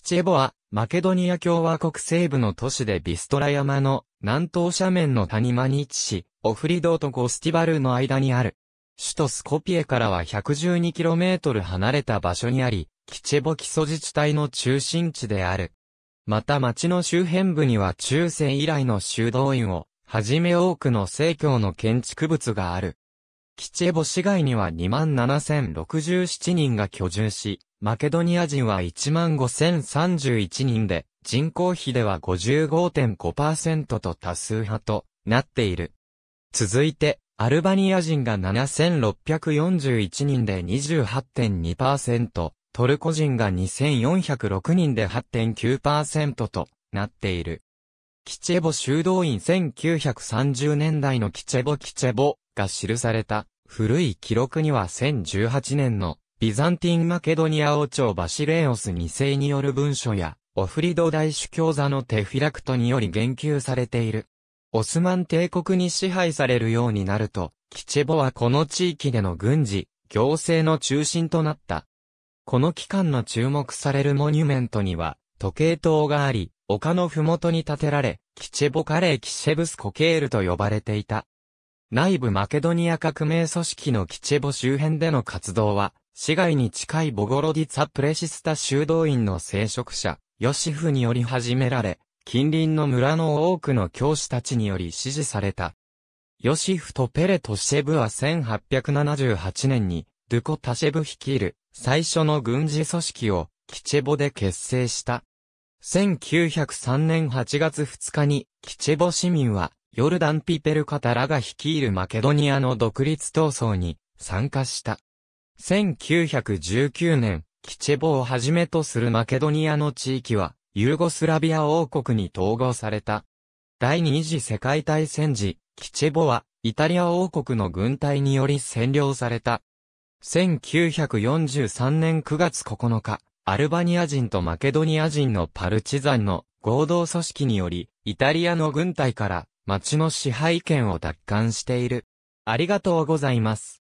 シチェボは、マケドニア共和国西部の都市でビストラ山の南東斜面の谷間に位置し、オフリドーとゴスティバルの間にある。首都スコピエからは 112km 離れた場所にあり、キチェボ基礎自治体の中心地である。また町の周辺部には中世以来の修道院を、はじめ多くの聖教の建築物がある。キチェボ市外には27,067人が居住し、マケドニア人は15,031人で、人口比では55.5%と多数派となっている。続いて、アルバニア人が7641人で28.2%、トルコ人が2406人で8.9%となっている。キチェボ修道院1930年代のキチェボキチェボが記された古い記録には1018年のビザンティン・マケドニア王朝バシレオス2世による文書や、オフリド大主教座のテフィラクトにより言及されている。オスマン帝国に支配されるようになると、キチェボはこの地域での軍事、行政の中心となった。この期間の注目されるモニュメントには、時計塔があり、丘の麓に建てられ、キチェボカレーキシェブスコケールと呼ばれていた。内部マケドニア革命組織のキチェボ周辺での活動は、市街に近いボゴロディツァプレシスタ修道院の聖職者、ヨシフにより始められ、近隣の村の多くの教師たちにより支持された。ヨシフとペレトシェブは1878年に、ドゥコ・タシェブ率いる最初の軍事組織をキチェボで結成した。1903年8月2日にキチェボ市民はヨルダン・ピペルカタラが率いるマケドニアの独立闘争に参加した。1919年、キチェボをはじめとするマケドニアの地域は、ユーゴスラビア王国に統合された。第二次世界大戦時、キチェボは、イタリア王国の軍隊により占領された。1943年9月9日、アルバニア人とマケドニア人のパルチザンの合同組織により、イタリアの軍隊から町の支配権を奪還している。ありがとうございます。